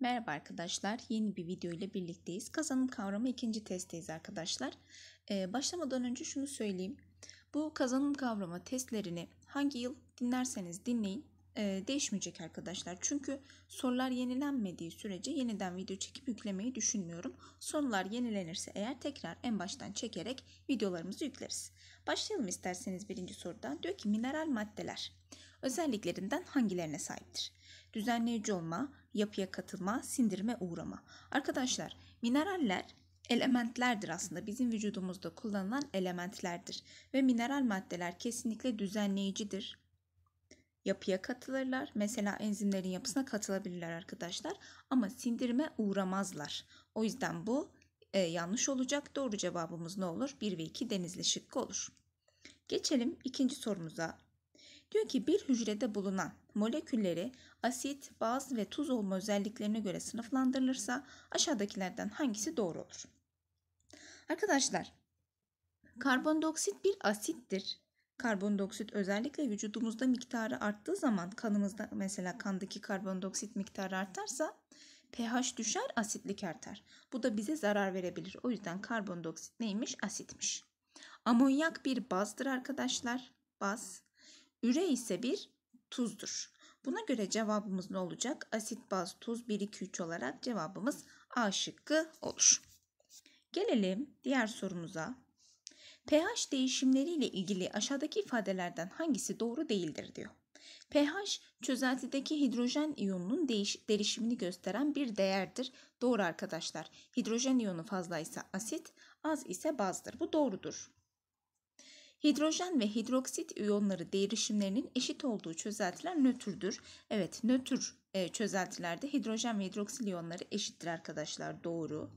Merhaba arkadaşlar, yeni bir video ile birlikteyiz. Kazanım kavramı ikinci testteyiz arkadaşlar. Ee, başlamadan önce şunu söyleyeyim. Bu kazanım kavramı testlerini hangi yıl dinlerseniz dinleyin e, değişmeyecek arkadaşlar. Çünkü sorular yenilenmediği sürece yeniden video çekip yüklemeyi düşünmüyorum. Sorular yenilenirse eğer tekrar en baştan çekerek videolarımızı yükleriz. Başlayalım isterseniz birinci sorudan. Diyor ki mineral maddeler özelliklerinden hangilerine sahiptir? Düzenleyici olma, yapıya katılma, sindirime uğrama. Arkadaşlar mineraller elementlerdir aslında. Bizim vücudumuzda kullanılan elementlerdir. Ve mineral maddeler kesinlikle düzenleyicidir. Yapıya katılırlar. Mesela enzimlerin yapısına katılabilirler arkadaşlar. Ama sindirime uğramazlar. O yüzden bu e, yanlış olacak. Doğru cevabımız ne olur? 1 ve 2 denizli şıkkı olur. Geçelim ikinci sorumuza. Diyor ki bir hücrede bulunan molekülleri asit, baz ve tuz olma özelliklerine göre sınıflandırılırsa aşağıdakilerden hangisi doğru olur? Arkadaşlar karbondioksit bir asittir. Karbondioksit özellikle vücudumuzda miktarı arttığı zaman kanımızda mesela kandaki karbondioksit miktarı artarsa pH düşer, asitlik artar. Bu da bize zarar verebilir. O yüzden karbondioksit neymiş? Asitmiş. Amonyak bir bazdır arkadaşlar. Baz Üre ise bir tuzdur. Buna göre cevabımız ne olacak? Asit, baz, tuz 1, 2, 3 olarak cevabımız A şıkkı olur. Gelelim diğer sorumuza. pH değişimleri ile ilgili aşağıdaki ifadelerden hangisi doğru değildir diyor. pH çözeltideki hidrojen iyonunun değiş, derişimini gösteren bir değerdir. Doğru arkadaşlar. Hidrojen iyonu fazlaysa asit, az ise bazdır. Bu doğrudur. Hidrojen ve hidroksit iyonları değişimlerinin eşit olduğu çözeltiler nötrdür. Evet nötr e, çözeltilerde hidrojen ve hidroksil iyonları eşittir arkadaşlar doğru.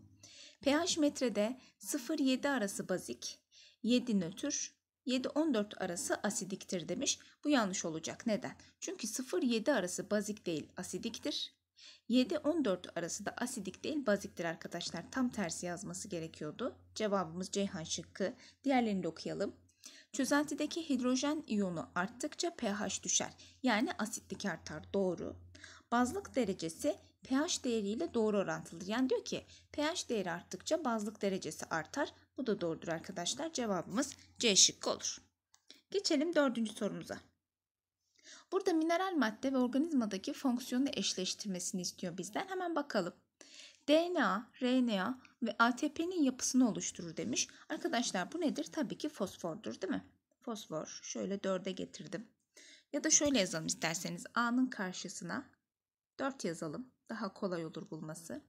pH metrede 0-7 arası bazik, 7 nötr, 7-14 arası asidiktir demiş. Bu yanlış olacak. Neden? Çünkü 0-7 arası bazik değil asidiktir. 7-14 arası da asidik değil baziktir arkadaşlar. Tam tersi yazması gerekiyordu. Cevabımız Ceyhan şıkkı. Diğerlerini de okuyalım. Çözeltideki hidrojen iyonu arttıkça pH düşer. Yani asitlik artar. Doğru. Bazlık derecesi pH değeriyle doğru orantılıdır. Yani diyor ki pH değeri arttıkça bazlık derecesi artar. Bu da doğrudur arkadaşlar. Cevabımız C şıkkı olur. Geçelim dördüncü sorumuza. Burada mineral madde ve organizmadaki fonksiyonu eşleştirmesini istiyor bizden. Hemen bakalım. DNA, RNA ve ATP'nin yapısını oluşturur demiş. Arkadaşlar bu nedir? Tabii ki fosfordur değil mi? Fosfor şöyle 4'e getirdim. Ya da şöyle yazalım isterseniz A'nın karşısına 4 yazalım. Daha kolay olur bulması.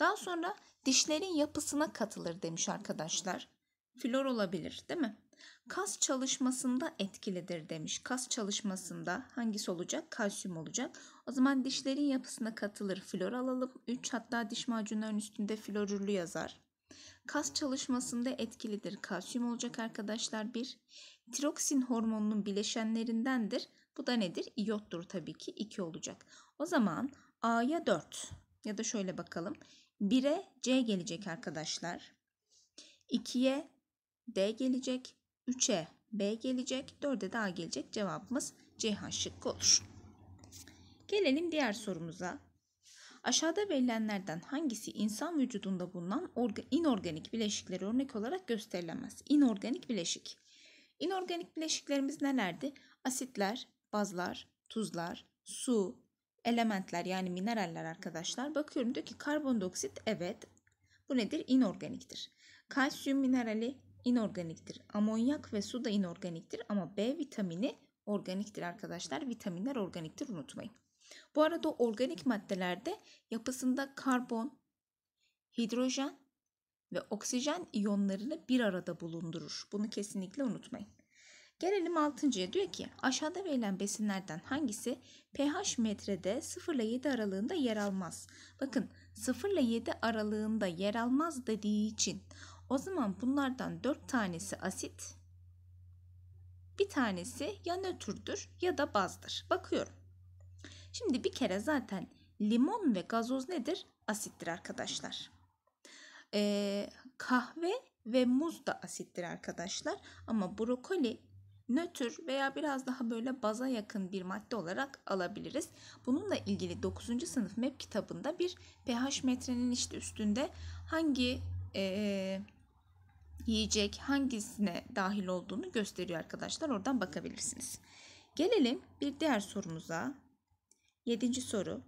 Daha sonra dişlerin yapısına katılır demiş arkadaşlar flor olabilir değil mi? Kas çalışmasında etkilidir demiş. Kas çalışmasında hangisi olacak? Kalsiyum olacak. O zaman dişlerin yapısına katılır. Flor alalım. 3 hatta diş macunlarının üstünde florürlü yazar. Kas çalışmasında etkilidir. Kalsiyum olacak arkadaşlar 1. Tiroksin hormonunun bileşenlerindendir. Bu da nedir? İyottur tabii ki 2 olacak. O zaman A'ya 4 ya da şöyle bakalım. 1'e C gelecek arkadaşlar. 2'ye D gelecek. 3'e B gelecek. 4'e de A gelecek. Cevabımız Ceyhan şıkkı olur. Gelelim diğer sorumuza. Aşağıda verilenlerden hangisi insan vücudunda bulunan inorganik bileşikleri örnek olarak gösterilemez? İnorganik bileşik. İnorganik bileşiklerimiz nelerdi? Asitler, bazlar, tuzlar, su, elementler yani mineraller arkadaşlar. Bakıyorum diyor ki karbondioksit evet. Bu nedir? İnorganiktir. Kalsiyum minerali inorganiktir. Amonyak ve su da inorganiktir ama B vitamini organiktir arkadaşlar. Vitaminler organiktir unutmayın. Bu arada organik maddelerde yapısında karbon, hidrojen ve oksijen iyonlarını bir arada bulundurur. Bunu kesinlikle unutmayın. Gelelim 6.ya diyor ki aşağıda verilen besinlerden hangisi pH metrede 0 ile 7 aralığında yer almaz? Bakın 0 ile 7 aralığında yer almaz dediği için o zaman bunlardan 4 tanesi asit, bir tanesi ya nötrdür ya da bazdır. Bakıyorum. Şimdi bir kere zaten limon ve gazoz nedir? Asittir arkadaşlar. Ee, kahve ve muz da asittir arkadaşlar. Ama brokoli nötr veya biraz daha böyle baza yakın bir madde olarak alabiliriz. Bununla ilgili 9. sınıf MEP kitabında bir pH metrenin işte üstünde hangi e, yiyecek hangisine dahil olduğunu gösteriyor arkadaşlar. Oradan bakabilirsiniz. Gelelim bir diğer sorumuza. Yedinci soru.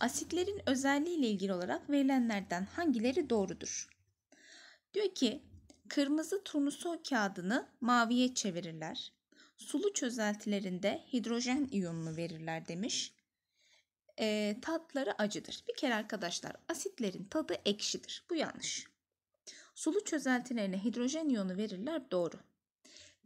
Asitlerin özelliği ile ilgili olarak verilenlerden hangileri doğrudur? Diyor ki kırmızı turnusol kağıdını maviye çevirirler. Sulu çözeltilerinde hidrojen iyonunu verirler demiş. E, tatları acıdır. Bir kere arkadaşlar asitlerin tadı ekşidir. Bu yanlış. Sulu çözeltilerine hidrojen iyonu verirler doğru.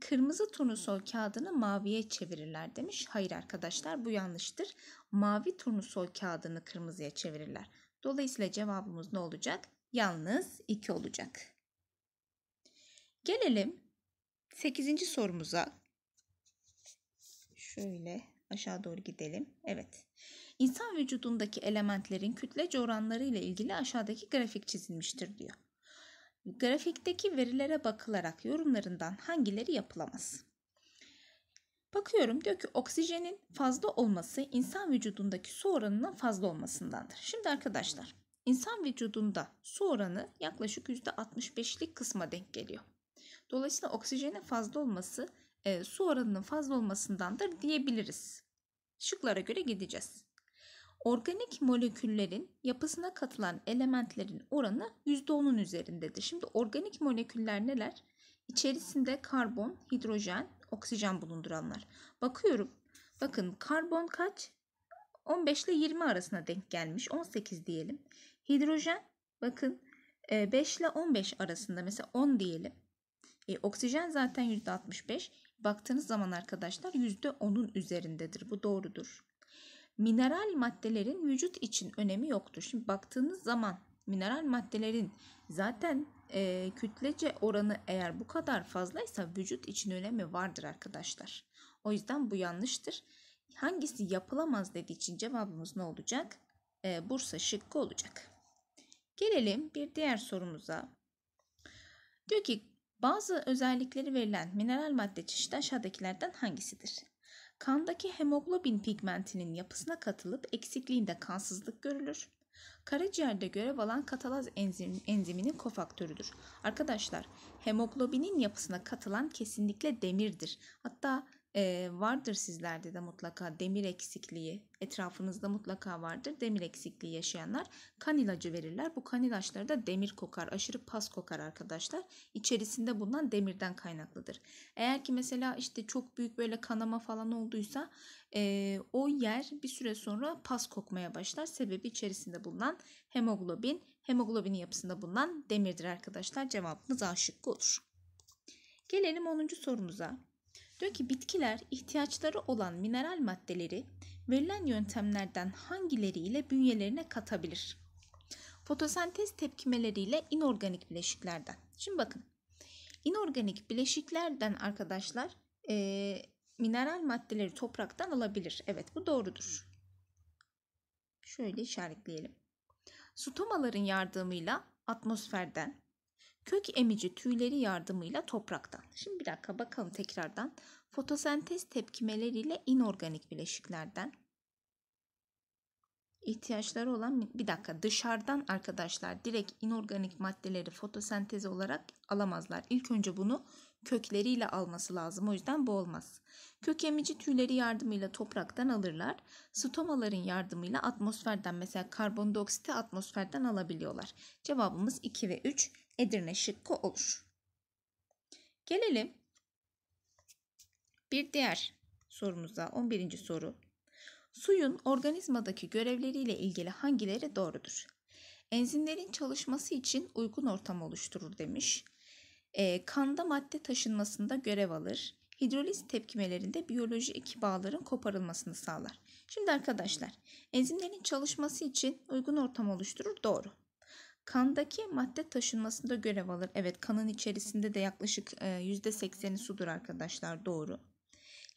Kırmızı turnusol kağıdını maviye çevirirler demiş. Hayır arkadaşlar bu yanlıştır. Mavi turnusol kağıdını kırmızıya çevirirler. Dolayısıyla cevabımız ne olacak? Yalnız 2 olacak. Gelelim 8. sorumuza. Şöyle aşağı doğru gidelim. Evet. İnsan vücudundaki elementlerin kütlece oranları ile ilgili aşağıdaki grafik çizilmiştir diyor. Grafikteki verilere bakılarak yorumlarından hangileri yapılamaz? Bakıyorum diyor ki oksijenin fazla olması insan vücudundaki su oranının fazla olmasındandır. Şimdi arkadaşlar insan vücudunda su oranı yaklaşık %65'lik kısma denk geliyor. Dolayısıyla oksijenin fazla olması e, su oranının fazla olmasındandır diyebiliriz. Şıklara göre gideceğiz. Organik moleküllerin yapısına katılan elementlerin oranı %10'un üzerindedir. Şimdi organik moleküller neler? İçerisinde karbon, hidrojen, oksijen bulunduranlar. Bakıyorum. Bakın karbon kaç? 15 ile 20 arasına denk gelmiş. 18 diyelim. Hidrojen bakın 5 e, ile 15 arasında mesela 10 diyelim. E, oksijen zaten %65. Baktığınız zaman arkadaşlar %10'un üzerindedir. Bu doğrudur mineral maddelerin vücut için önemi yoktur. Şimdi baktığınız zaman mineral maddelerin zaten e, kütlece oranı eğer bu kadar fazlaysa vücut için önemi vardır arkadaşlar. O yüzden bu yanlıştır. Hangisi yapılamaz dediği için cevabımız ne olacak? E, Bursa şıkkı olacak. Gelelim bir diğer sorumuza. Diyor ki bazı özellikleri verilen mineral madde çeşidi aşağıdakilerden hangisidir? Kandaki hemoglobin pigmentinin yapısına katılıp eksikliğinde kansızlık görülür. Karaciğerde görev alan katalaz enzim, enziminin kofaktörüdür. Arkadaşlar hemoglobinin yapısına katılan kesinlikle demirdir. Hatta vardır sizlerde de mutlaka demir eksikliği, etrafınızda mutlaka vardır demir eksikliği yaşayanlar. Kan ilacı verirler. Bu kan ilaçları da demir kokar, aşırı pas kokar arkadaşlar. içerisinde bulunan demirden kaynaklıdır. Eğer ki mesela işte çok büyük böyle kanama falan olduysa e, o yer bir süre sonra pas kokmaya başlar. Sebebi içerisinde bulunan hemoglobin, hemoglobinin yapısında bulunan demirdir arkadaşlar. Cevabımız A şıkkı olur. Gelelim 10. sorumuza. Diyor ki bitkiler ihtiyaçları olan mineral maddeleri verilen yöntemlerden hangileriyle bünyelerine katabilir? Fotosentez tepkimeleriyle inorganik bileşiklerden. Şimdi bakın inorganik bileşiklerden arkadaşlar e, mineral maddeleri topraktan alabilir. Evet bu doğrudur. Şöyle işaretleyelim. Stomaların yardımıyla atmosferden, kök emici tüyleri yardımıyla topraktan. Şimdi bir dakika bakalım tekrardan. Fotosentez tepkimeleriyle inorganik bileşiklerden ihtiyaçları olan bir dakika dışarıdan arkadaşlar direkt inorganik maddeleri fotosentez olarak alamazlar. İlk önce bunu kökleriyle alması lazım. O yüzden bu olmaz. Kök emici tüyleri yardımıyla topraktan alırlar. Stomaların yardımıyla atmosferden mesela karbondioksiti atmosferden alabiliyorlar. Cevabımız 2 ve 3 Edirne şıkkı olur. Gelelim bir diğer sorumuza 11. soru. Suyun organizmadaki görevleriyle ilgili hangileri doğrudur? Enzimlerin çalışması için uygun ortam oluşturur demiş. E, kanda madde taşınmasında görev alır. Hidroliz tepkimelerinde biyolojik bağların koparılmasını sağlar. Şimdi arkadaşlar, enzimlerin çalışması için uygun ortam oluşturur. Doğru. Kandaki madde taşınmasında görev alır. Evet, kanın içerisinde de yaklaşık %80'i e, sudur arkadaşlar. Doğru.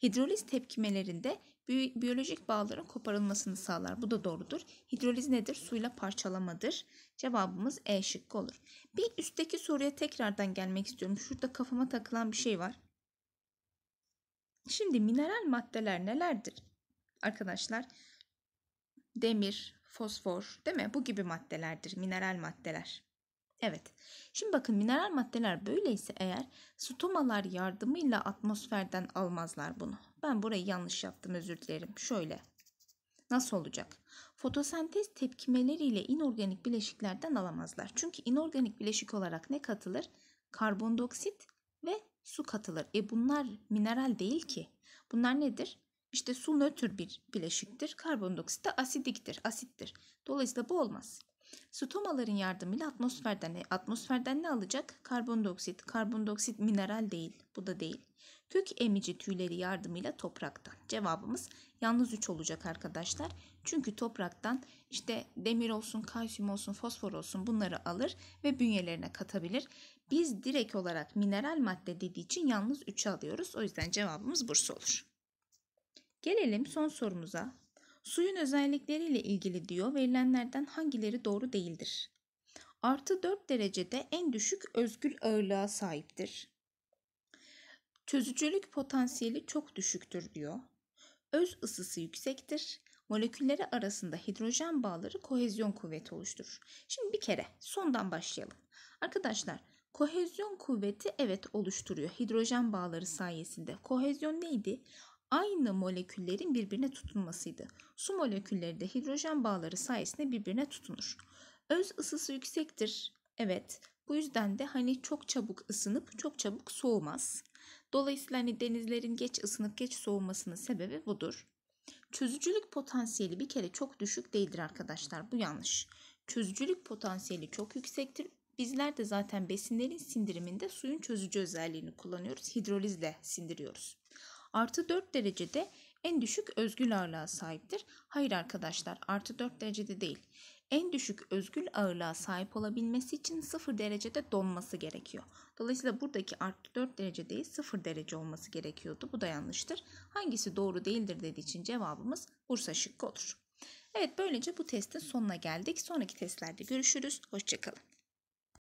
Hidroliz tepkimelerinde biyolojik bağların koparılmasını sağlar. Bu da doğrudur. Hidroliz nedir? Suyla parçalamadır. Cevabımız E şıkkı olur. Bir üstteki soruya tekrardan gelmek istiyorum. Şurada kafama takılan bir şey var. Şimdi mineral maddeler nelerdir? Arkadaşlar demir, fosfor değil mi? Bu gibi maddelerdir mineral maddeler. Evet. Şimdi bakın mineral maddeler böyleyse eğer stomalar yardımıyla atmosferden almazlar bunu. Ben burayı yanlış yaptım özür dilerim. Şöyle. Nasıl olacak? Fotosentez tepkimeleriyle inorganik bileşiklerden alamazlar. Çünkü inorganik bileşik olarak ne katılır? Karbondioksit ve su katılır. E bunlar mineral değil ki. Bunlar nedir? İşte su nötr bir bileşiktir. Karbondioksit de asidiktir, asittir. Dolayısıyla bu olmaz. Stomaların yardımıyla atmosferden ne? Atmosferden ne alacak? Karbondioksit. Karbondioksit mineral değil. Bu da değil. Kök emici tüyleri yardımıyla topraktan. Cevabımız yalnız 3 olacak arkadaşlar. Çünkü topraktan işte demir olsun, kalsiyum olsun, fosfor olsun bunları alır ve bünyelerine katabilir. Biz direkt olarak mineral madde dediği için yalnız 3'ü alıyoruz. O yüzden cevabımız Bursa olur. Gelelim son sorumuza. Suyun özellikleriyle ilgili diyor verilenlerden hangileri doğru değildir? Artı 4 derecede en düşük özgül ağırlığa sahiptir. Çözücülük potansiyeli çok düşüktür diyor. Öz ısısı yüksektir. Molekülleri arasında hidrojen bağları kohezyon kuvveti oluşturur. Şimdi bir kere sondan başlayalım. Arkadaşlar kohezyon kuvveti evet oluşturuyor hidrojen bağları sayesinde. Kohezyon neydi? aynı moleküllerin birbirine tutunmasıydı. Su molekülleri de hidrojen bağları sayesinde birbirine tutunur. Öz ısısı yüksektir. Evet. Bu yüzden de hani çok çabuk ısınıp çok çabuk soğumaz. Dolayısıyla hani denizlerin geç ısınıp geç soğumasının sebebi budur. Çözücülük potansiyeli bir kere çok düşük değildir arkadaşlar. Bu yanlış. Çözücülük potansiyeli çok yüksektir. Bizler de zaten besinlerin sindiriminde suyun çözücü özelliğini kullanıyoruz. Hidrolizle sindiriyoruz. Artı 4 derecede en düşük özgül ağırlığa sahiptir. Hayır arkadaşlar artı 4 derecede değil. En düşük özgül ağırlığa sahip olabilmesi için 0 derecede donması gerekiyor. Dolayısıyla buradaki artı 4 derece değil 0 derece olması gerekiyordu. Bu da yanlıştır. Hangisi doğru değildir dediği için cevabımız Bursa şıkkı olur. Evet böylece bu testin sonuna geldik. Sonraki testlerde görüşürüz. Hoşçakalın.